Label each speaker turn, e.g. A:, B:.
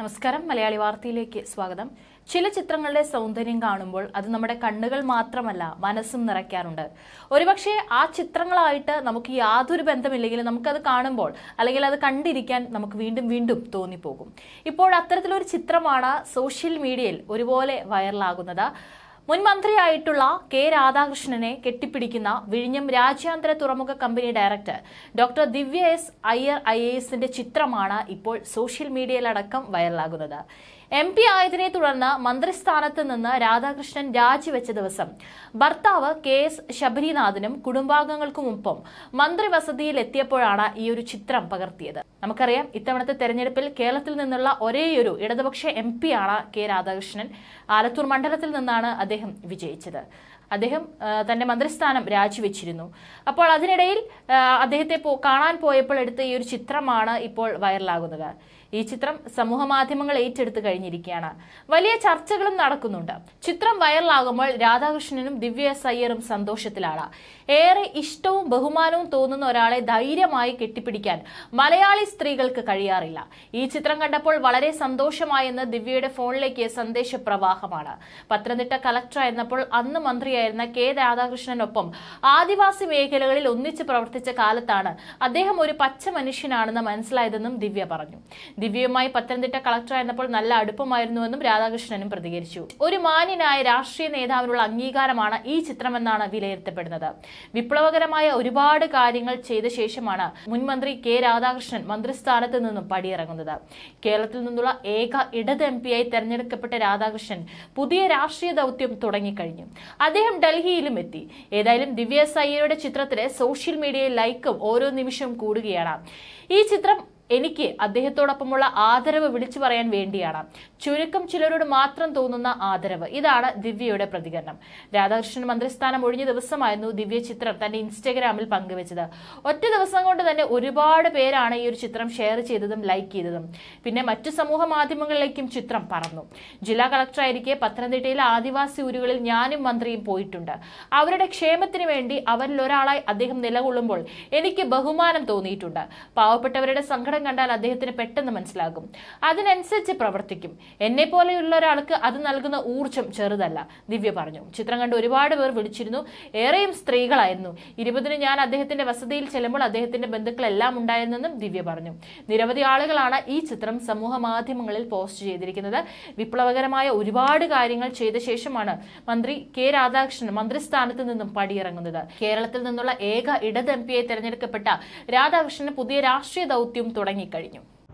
A: നമസ്കാരം മലയാളി വാർത്തയിലേക്ക് സ്വാഗതം ചില ചിത്രങ്ങളുടെ സൗന്ദര്യം കാണുമ്പോൾ അത് നമ്മുടെ കണ്ണുകൾ മാത്രമല്ല മനസ്സും നിറയ്ക്കാറുണ്ട് ഒരുപക്ഷെ ആ ചിത്രങ്ങളായിട്ട് നമുക്ക് യാതൊരു ബന്ധമില്ലെങ്കിലും നമുക്കത് കാണുമ്പോൾ അല്ലെങ്കിൽ അത് കണ്ടിരിക്കാൻ നമുക്ക് വീണ്ടും വീണ്ടും തോന്നിപ്പോകും ഇപ്പോൾ അത്തരത്തിലൊരു ചിത്രമാണ് സോഷ്യൽ മീഡിയയിൽ ഒരുപോലെ വൈറലാകുന്നത് മുൻ മന്ത്രിയായിട്ടുള്ള കെ രാധാകൃഷ്ണനെ കെട്ടിപ്പിടിക്കുന്ന വിഴിഞ്ഞം രാജ്യാന്തര തുറമുഖ company director doctor Divya S Iyer I A എസിന്റെ ചിത്രമാണ് ഇപ്പോൾ സോഷ്യൽ മീഡിയയിലടക്കം വൈറലാകുന്നത് എം പി ആയതിനെ തുടർന്ന് മന്ത്രിസ്ഥാനത്ത് നിന്ന് രാധാകൃഷ്ണൻ രാജിവെച്ച ദിവസം ഭർത്താവ് കെ എസ് ശബരിനാഥനും കുടുംബാംഗങ്ങൾക്കുമൊപ്പം മന്ത്രിവസതിയിൽ എത്തിയപ്പോഴാണ് ഈ ഒരു ചിത്രം പകർത്തിയത് നമുക്കറിയാം ഇത്തവണത്തെ തെരഞ്ഞെടുപ്പിൽ കേരളത്തിൽ നിന്നുള്ള ഒരേയൊരു ഇടതുപക്ഷ എം പിയാണ് കെ രാധാകൃഷ്ണൻ ആലത്തൂർ മണ്ഡലത്തിൽ നിന്നാണ് അദ്ദേഹം അദ്ദേഹം വിജയിച്ചത് അദ്ദേഹം തന്റെ മന്ത്രിസ്ഥാനം രാജിവെച്ചിരുന്നു അപ്പോൾ അതിനിടയിൽ അദ്ദേഹത്തെ കാണാൻ പോയപ്പോൾ എടുത്ത ഈ ഒരു ചിത്രമാണ് ഇപ്പോൾ വൈറലാകുന്നത് ഈ ചിത്രം സമൂഹ മാധ്യമങ്ങൾ ഏറ്റെടുത്ത് കഴിഞ്ഞിരിക്കുകയാണ് വലിയ ചർച്ചകളും നടക്കുന്നുണ്ട് ചിത്രം വൈറലാകുമ്പോൾ രാധാകൃഷ്ണനും ദിവ്യ സയ്യറും സന്തോഷത്തിലാണ് ഏറെ ഇഷ്ടവും ബഹുമാനവും തോന്നുന്ന ഒരാളെ ധൈര്യമായി കെട്ടിപ്പിടിക്കാൻ മലയാളി സ്ത്രീകൾക്ക് കഴിയാറില്ല ഈ ചിത്രം കണ്ടപ്പോൾ വളരെ സന്തോഷമായെന്ന് ദിവ്യയുടെ ഫോണിലേക്ക് സന്ദേശ പ്രവാഹമാണ് പത്തനംതിട്ട കലക്ടർ എന്നപ്പോൾ അന്ന് മന്ത്രി മന്ത്രിയായിരുന്ന കെ രാധാകൃഷ്ണനൊപ്പം ആദിവാസി മേഖലകളിൽ ഒന്നിച്ച് പ്രവർത്തിച്ച കാലത്താണ് അദ്ദേഹം ഒരു പച്ച മനുഷ്യനാണെന്ന് മനസ്സിലായതെന്നും ദിവ്യ പറഞ്ഞു ദിവ്യയുമായി പത്തനംതിട്ട കളക്ടറായിരുന്നപ്പോൾ നല്ല അടുപ്പമായിരുന്നുവെന്നും രാധാകൃഷ്ണനും പ്രതികരിച്ചു ഒരു മാന്യനായ രാഷ്ട്രീയ നേതാവിനുള്ള അംഗീകാരമാണ് ഈ ചിത്രമെന്നാണ് വിലയിരുത്തപ്പെടുന്നത് വിപ്ലവകരമായ ഒരുപാട് കാര്യങ്ങൾ ചെയ്ത ശേഷമാണ് മുൻമന്ത്രി കെ രാധാകൃഷ്ണൻ മന്ത്രിസ്ഥാനത്ത് നിന്നും പടിയിറങ്ങുന്നത് കേരളത്തിൽ നിന്നുള്ള ഏക ഇടത് എം ആയി തെരഞ്ഞെടുക്കപ്പെട്ട രാധാകൃഷ്ണൻ പുതിയ രാഷ്ട്രീയ ദൗത്യം തുടങ്ങിക്കഴിഞ്ഞു അദ്ദേഹം അദ്ദേഹം ഡൽഹിയിലും എത്തി ഏതായാലും ദിവ്യ സയ്യയുടെ ചിത്രത്തിലെ സോഷ്യൽ മീഡിയയിൽ ലൈക്കും ഓരോ നിമിഷവും കൂടുകയാണ് ഈ ചിത്രം എനിക്ക് അദ്ദേഹത്തോടൊപ്പമുള്ള ആദരവ് വിളിച്ചു പറയാൻ വേണ്ടിയാണ് ചുരുക്കം ചിലരോട് മാത്രം തോന്നുന്ന ആദരവ് ഇതാണ് ദിവ്യയുടെ പ്രതികരണം രാധാകൃഷ്ണൻ മന്ത്രിസ്ഥാനം ഒഴിഞ്ഞ ദിവസമായിരുന്നു ദിവ്യ ചിത്രം തന്റെ ഇൻസ്റ്റഗ്രാമിൽ പങ്കുവച്ചത് ഒറ്റ ദിവസം കൊണ്ട് തന്നെ ഒരുപാട് പേരാണ് ഈ ഒരു ചിത്രം ഷെയർ ചെയ്തതും ലൈക്ക് ചെയ്തതും പിന്നെ മറ്റു സമൂഹ മാധ്യമങ്ങളിലേക്കും ചിത്രം പറന്നു ജില്ലാ കളക്ടറായിരിക്കെ പത്തനംതിട്ടയിലെ ആദിവാസി ഊരുകളിൽ ഞാനും മന്ത്രിയും പോയിട്ടുണ്ട് അവരുടെ ക്ഷേമത്തിന് വേണ്ടി അവരിൽ ഒരാളായി അദ്ദേഹം നിലകൊള്ളുമ്പോൾ എനിക്ക് ബഹുമാനം തോന്നിയിട്ടുണ്ട് പാവപ്പെട്ടവരുടെ സംഘടന കണ്ണോടെ കണ്ടാൽ അദ്ദേഹത്തിന് പെട്ടെന്ന് മനസ്സിലാകും അതിനനുസരിച്ച് പ്രവർത്തിക്കും എന്നെ പോലെയുള്ള ഒരാൾക്ക് അത് നൽകുന്ന ഊർജ്ജം ചെറുതല്ല ദിവ്യ പറഞ്ഞു ചിത്രം കണ്ട് ഒരുപാട് പേർ വിളിച്ചിരുന്നു ഏറെയും സ്ത്രീകളായിരുന്നു ഇരുപതിന് ഞാൻ അദ്ദേഹത്തിന്റെ വസതിയിൽ ചെല്ലുമ്പോൾ അദ്ദേഹത്തിന്റെ ബന്ധുക്കളെല്ലാം ഉണ്ടായിരുന്നെന്നും ദിവ്യ പറഞ്ഞു നിരവധി ആളുകളാണ് ഈ ചിത്രം സമൂഹ മാധ്യമങ്ങളിൽ പോസ്റ്റ് ചെയ്തിരിക്കുന്നത് വിപ്ലവകരമായ ഒരുപാട് കാര്യങ്ങൾ ചെയ്ത ശേഷമാണ് മന്ത്രി കെ രാധാകൃഷ്ണൻ മന്ത്രിസ്ഥാനത്ത് നിന്നും പടിയിറങ്ങുന്നത് കേരളത്തിൽ നിന്നുള്ള ഏക ഇടത് എം പിയെ തെരഞ്ഞെടുക്കപ്പെട്ട രാധാകൃഷ്ണന് പുതിയ രാഷ്ട്രീയ ദൗത്യം തുടങ്ങി തുടങ്ങിക്കഴിഞ്ഞു